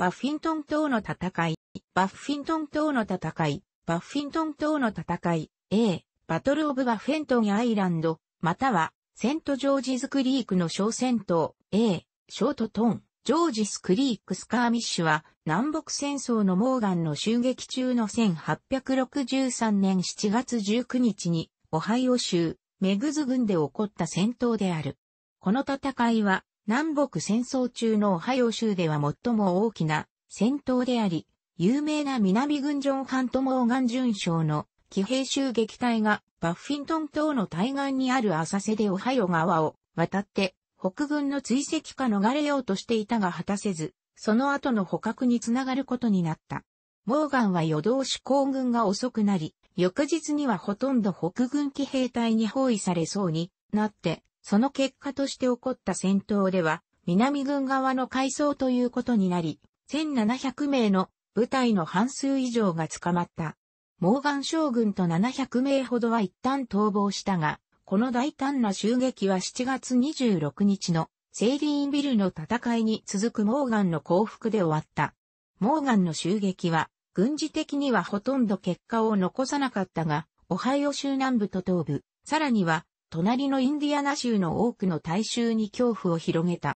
バッフィントン島の戦い、バッフィントン島の戦い、バッフィントン島の戦い、A、バトルオブバッフェントンアイランド、または、セントジョージズクリークの小戦闘、A、ショートトン、ジョージスクリークスカーミッシュは、南北戦争のモーガンの襲撃中の1863年7月19日に、オハイオ州、メグズ軍で起こった戦闘である。この戦いは、南北戦争中のオハイオ州では最も大きな戦闘であり、有名な南軍ジョン・ハント・モーガン巡将の騎兵襲撃隊がバッフィントン島の対岸にある浅瀬でオハイオ川を渡って北軍の追跡か逃れようとしていたが果たせず、その後の捕獲につながることになった。モーガンは夜通し行軍が遅くなり、翌日にはほとんど北軍騎兵隊に包囲されそうになって、その結果として起こった戦闘では、南軍側の改装ということになり、1700名の部隊の半数以上が捕まった。モーガン将軍と700名ほどは一旦逃亡したが、この大胆な襲撃は7月26日のセイリーンビルの戦いに続くモーガンの降伏で終わった。モーガンの襲撃は、軍事的にはほとんど結果を残さなかったが、オハイオ州南部と東部、さらには隣のインディアナ州の多くの大衆に恐怖を広げた。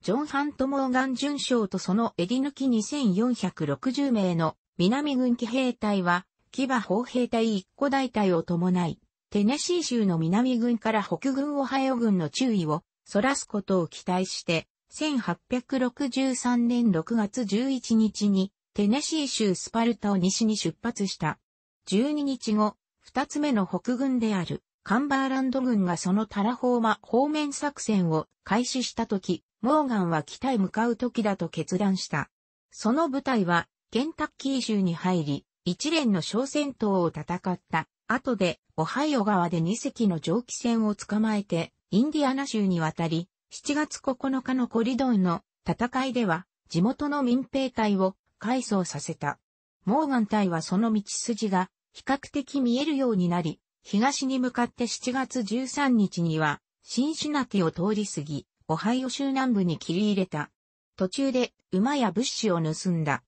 ジョン・ハント・モーガン巡将とその襟抜き2460名の南軍騎兵隊は、騎馬砲兵隊一個大隊を伴い、テネシー州の南軍から北軍オハイオ軍の注意をそらすことを期待して、1863年6月11日にテネシー州スパルタを西に出発した。12日後、二つ目の北軍であるカンバーランド軍がそのタラホーマ方面作戦を開始した時、モーガンは北へ向かう時だと決断した。その部隊は、ケンタッキー州に入り、一連の小戦闘を戦った。後で、オハイオ川で2隻の蒸気船を捕まえて、インディアナ州に渡り、7月9日のコリドンの戦いでは、地元の民兵隊を改装させた。モーガン隊はその道筋が比較的見えるようになり、東に向かって7月13日には、新シナティを通り過ぎ、オハイオ州南部に切り入れた。途中で馬や物資を盗んだ。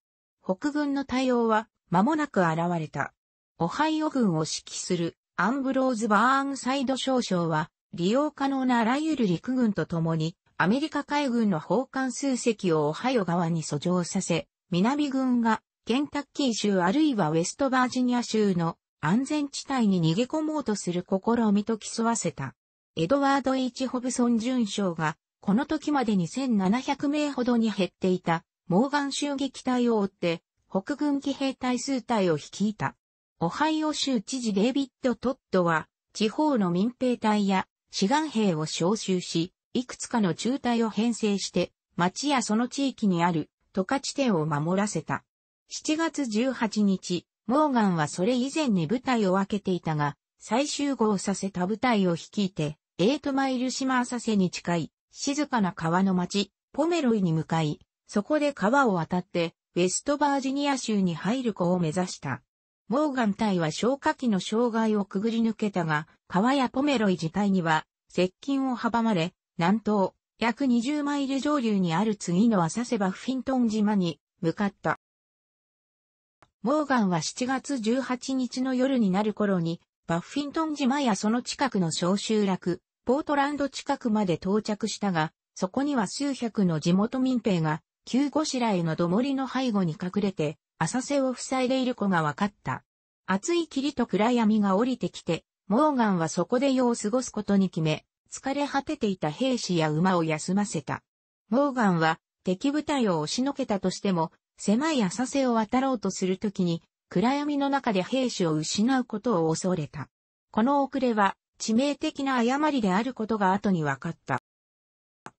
北軍の対応は間もなく現れた。オハイオ軍を指揮するアンブローズ・バーンサイド少将は、利用可能なあらゆる陸軍と共に、アメリカ海軍の砲艦数隻をオハイオ側に遡上させ、南軍がケンタッキー州あるいはウェストバージニア州の安全地帯に逃げ込もうとする試みと競わせた。エドワード・ H・ ホブソン准将が、この時までに7 0 0名ほどに減っていた、モーガン襲撃隊を追って、北軍騎兵隊数隊を率いた。オハイオ州知事デイビッド・トッドは、地方の民兵隊や志願兵を招集し、いくつかの中隊を編成して、町やその地域にある、都下地点を守らせた。7月18日、モーガンはそれ以前に部隊を分けていたが、再集合させた部隊を率いて、エイトマイル島浅瀬に近い、静かな川の町、ポメロイに向かい、そこで川を渡って、ウェストバージニア州に入る子を目指した。モーガン隊は消火器の障害をくぐり抜けたが、川やポメロイ自体には、接近を阻まれ、南東、約20マイル上流にある次の浅瀬バフィントン島に向かった。モーガンは7月18日の夜になる頃に、バッフィントン島やその近くの小集落、ポートランド近くまで到着したが、そこには数百の地元民兵が、旧ゴシラへのど森りの背後に隠れて、浅瀬を塞いでいる子が分かった。暑い霧と暗闇が降りてきて、モーガンはそこで夜を過ごすことに決め、疲れ果てていた兵士や馬を休ませた。モーガンは敵部隊を押しのけたとしても、狭い浅瀬を渡ろうとするときに、暗闇の中で兵士を失うことを恐れた。この遅れは、致命的な誤りであることが後に分かった。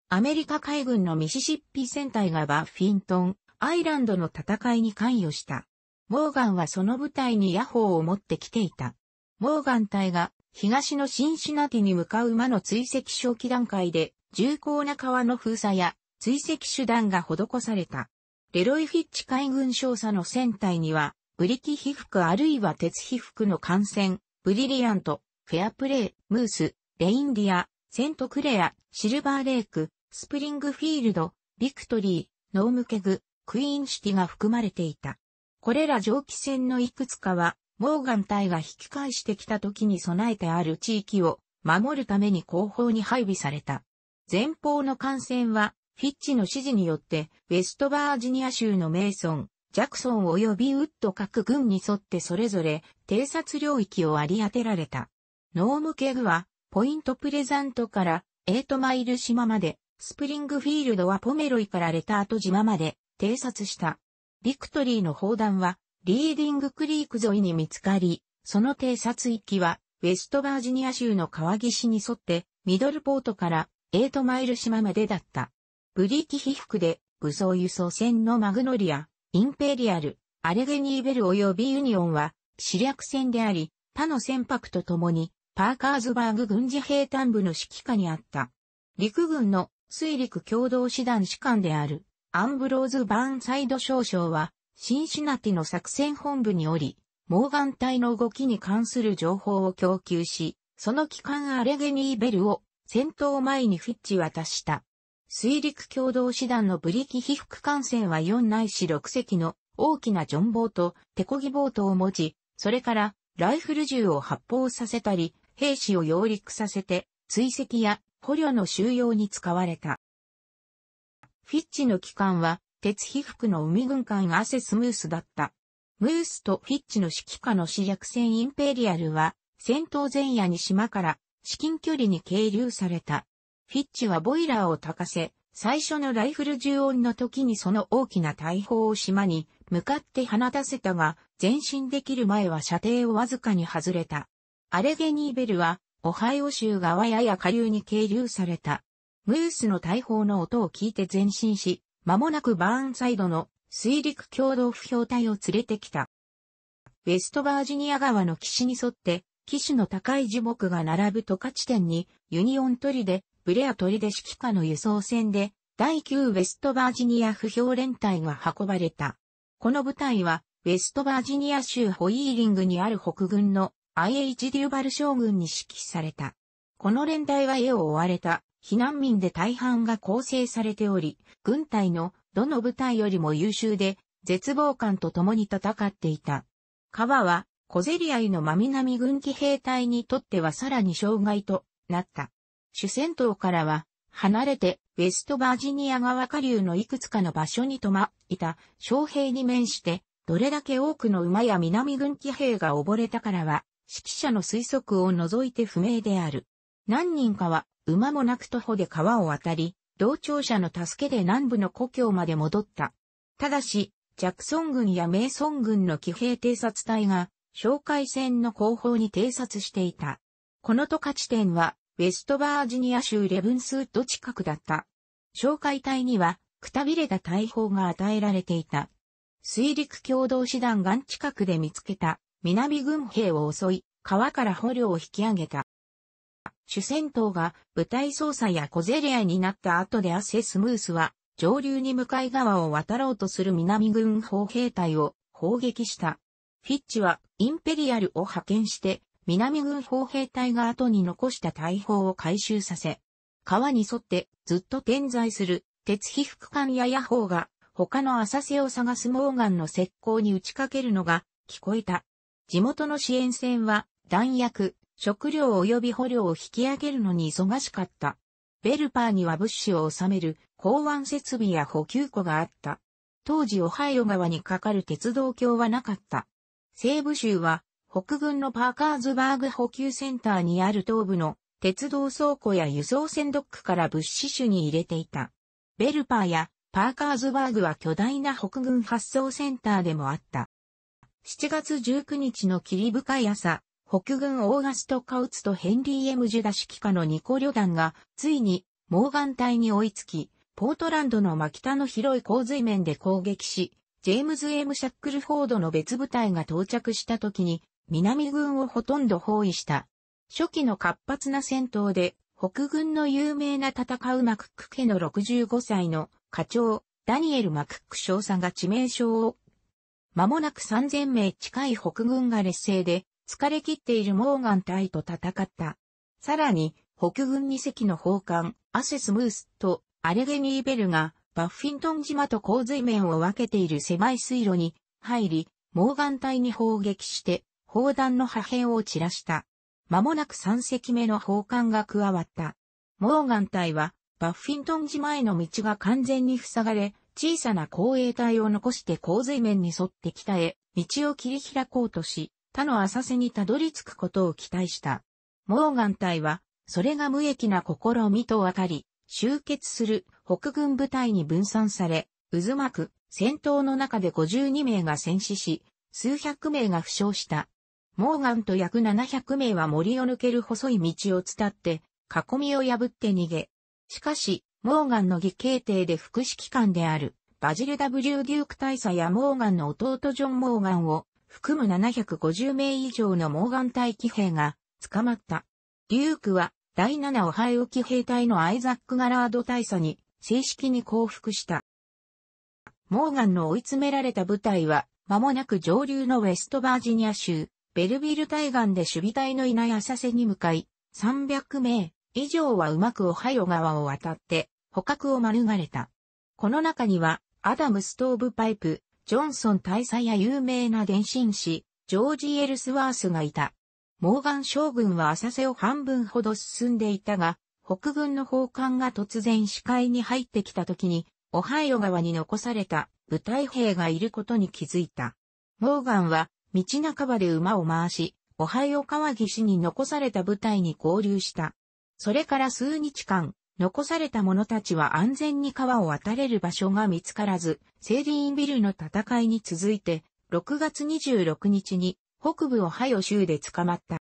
アメリカ海軍のミシシッピ戦隊がバッフィントン、アイランドの戦いに関与した。モーガンはその部隊にヤホーを持ってきていた。モーガン隊が東のシンシナティに向かう馬の追跡初期段階で重厚な川の封鎖や追跡手段が施された。レロイフィッチ海軍少佐の船体には、ブリキ被服あるいは鉄被服の艦船、ブリリアント、フェアプレイ、ムース、レインディア、セントクレア、シルバーレイク、スプリングフィールド、ビクトリー、ノームケグ、クイーンシティが含まれていた。これら蒸気船のいくつかは、モーガン隊が引き返してきた時に備えてある地域を守るために後方に配備された。前方の艦船はフィッチの指示によって、ウェストバージニア州のメイソン、ジャクソン及びウッド各軍に沿ってそれぞれ偵察領域を割り当てられた。ノームケグは、ポイントプレザントからエイトマイル島まで、スプリングフィールドはポメロイからレターと島まで偵察した。ビクトリーの砲弾は、リーディングクリーク沿いに見つかり、その偵察域は、ウェストバージニア州の川岸に沿って、ミドルポートからエイトマイル島までだった。ブリティ被服で、武装輸送船のマグノリア、インペリアル、アレゲニーベル及びユニオンは、主略船であり、他の船舶と共に、パーカーズバーグ軍事兵団部の指揮下にあった。陸軍の水陸共同師団士官である、アンブローズ・バーンサイド少将は、シンシナティの作戦本部におり、モーガン隊の動きに関する情報を供給し、その機関アレゲニーベルを戦闘前にフィッチ渡した。水陸共同師団のブリキ被覆艦船は4ないし6隻の大きなジョンボート、手漕ぎボートを持ち、それからライフル銃を発砲させたり、兵士を揚陸させて、追跡や捕虜の収容に使われた。フィッチの機関は、鉄被服の海軍艦アセスムースだった。ムースとフィッチの指揮下の主役船インペリアルは、戦闘前夜に島から至近距離に係留された。フィッチはボイラーを焚かせ、最初のライフル重音の時にその大きな大砲を島に向かって放たせたが、前進できる前は射程をわずかに外れた。アレゲニーベルは、オハイオ州側やや下流に係留された。ムースの大砲の音を聞いて前進し、間もなくバーンサイドの水陸共同不評隊を連れてきた。ウェストバージニア川の岸に沿って、騎士の高い樹木が並ぶとか地点にユニオントリでブレアトリデ式下の輸送船で、第9ウェストバージニア不評連隊が運ばれた。この部隊は、ウェストバージニア州ホイーリングにある北軍の IH デューバル将軍に指揮された。この連隊は絵を追われた避難民で大半が構成されており、軍隊のどの部隊よりも優秀で、絶望感と共に戦っていた。川は、小競り合いの真南軍機兵隊にとってはさらに障害となった。主戦闘からは、離れて、ウェストバージニア川下流のいくつかの場所に泊まいた将兵に面して、どれだけ多くの馬や南軍騎兵が溺れたからは、指揮者の推測を除いて不明である。何人かは、馬もなく徒歩で川を渡り、同調者の助けで南部の故郷まで戻った。ただし、ジャクソン軍やメイソン軍の騎兵偵察隊が、哨戒戦の後方に偵察していた。この渡下地点は、ウェストバージニア州レブンスウッド近くだった。哨戒隊には、くたびれた大砲が与えられていた。水陸共同師団岸近くで見つけた、南軍兵を襲い、川から捕虜を引き上げた。主戦闘が部隊操作や小競り合いになった後でアセスムースは上流に向かい側を渡ろうとする南軍砲兵隊を砲撃した。フィッチはインペリアルを派遣して南軍砲兵隊が後に残した大砲を回収させ、川に沿ってずっと点在する鉄皮服艦や野砲が他の浅瀬を探すモーガンの石膏に打ちかけるのが聞こえた。地元の支援船は弾薬、食料及び捕虜を引き上げるのに忙しかった。ベルパーには物資を収める港湾設備や補給庫があった。当時オハイオ川に架かる鉄道橋はなかった。西部州は北軍のパーカーズバーグ補給センターにある東部の鉄道倉庫や輸送船ドックから物資種に入れていた。ベルパーやパーカーズバーグは巨大な北軍発送センターでもあった。7月19日の霧深い朝、北軍オーガスト・カウツとヘンリー・エム・ジュダ指揮下の2個旅団が、ついに、モーガン隊に追いつき、ポートランドの真北の広い洪水面で攻撃し、ジェームズ・エム・シャックルフォードの別部隊が到着した時に、南軍をほとんど包囲した。初期の活発な戦闘で、北軍の有名な戦うマクック家の65歳の課長、ダニエル・マクック少佐が致命傷を、間もなく3000名近い北軍が劣勢で、疲れ切っているモーガン隊と戦った。さらに、北軍2隻の砲艦、アセス・ムースとアレゲニー・ベルが、バッフィントン島と洪水面を分けている狭い水路に入り、モーガン隊に砲撃して、砲弾の破片を散らした。間もなく三隻目の砲艦が加わった。モーガン隊は、バッフィントン寺前の道が完全に塞がれ、小さな公衛隊を残して洪水面に沿って北へ、道を切り開こうとし、他の浅瀬にたどり着くことを期待した。モーガン隊は、それが無益な試みと分かり、集結する北軍部隊に分散され、渦巻く戦闘の中で52名が戦死し、数百名が負傷した。モーガンと約700名は森を抜ける細い道を伝って、囲みを破って逃げ。しかし、モーガンの義兄弟で副指揮官である、バジル W デューク大佐やモーガンの弟ジョン・モーガンを、含む750名以上のモーガン隊騎兵が、捕まった。デュークは、第7オハイオ騎兵隊のアイザック・ガラード大佐に、正式に降伏した。モーガンの追い詰められた部隊は、間もなく上流のウェストバージニア州、ベルビル対岸で守備隊のいない浅瀬に向かい、300名以上はうまくオハイオ川を渡って、捕獲を免れた。この中には、アダム・ストーブパイプ、ジョンソン大佐や有名な伝信師、ジョージ・エルスワースがいた。モーガン将軍は浅瀬を半分ほど進んでいたが、北軍の砲艦が突然視界に入ってきた時に、オハイオ川に残された部隊兵がいることに気づいた。モーガンは道半ばで馬を回し、オハイオ川岸に残された部隊に合流した。それから数日間、残された者たちは安全に川を渡れる場所が見つからず、セーリーンビルの戦いに続いて、6月26日に北部オハイオ州で捕まった。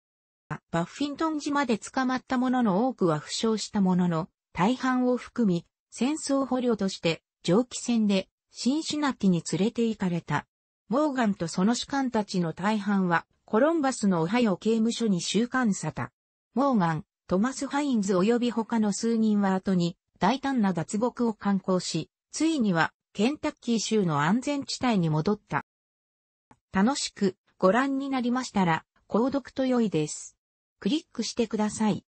バッフィントン島で捕まった者の多くは負傷したものの、大半を含み、戦争捕虜として蒸気船で新シナティに連れて行かれた。モーガンとその主観たちの大半は、コロンバスのオハイオ刑務所に収監された。モーガン、トマス・ハインズ及び他の数人は後に、大胆な脱獄を敢行し、ついには、ケンタッキー州の安全地帯に戻った。楽しくご覧になりましたら、購読と良いです。クリックしてください。